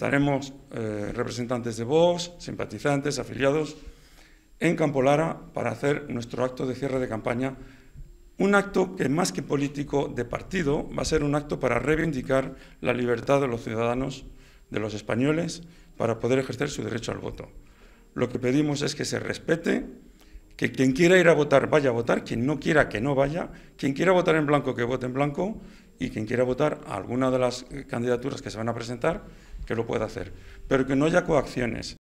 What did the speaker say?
Estaremos eh, representantes de Vox, simpatizantes, afiliados, en Campolara para hacer nuestro acto de cierre de campaña. Un acto que más que político de partido va a ser un acto para reivindicar la libertad de los ciudadanos, de los españoles, para poder ejercer su derecho al voto. Lo que pedimos es que se respete, que quien quiera ir a votar vaya a votar, quien no quiera que no vaya, quien quiera votar en blanco que vote en blanco y quien quiera votar a alguna de las eh, candidaturas que se van a presentar que lo pueda hacer, pero que no haya coacciones.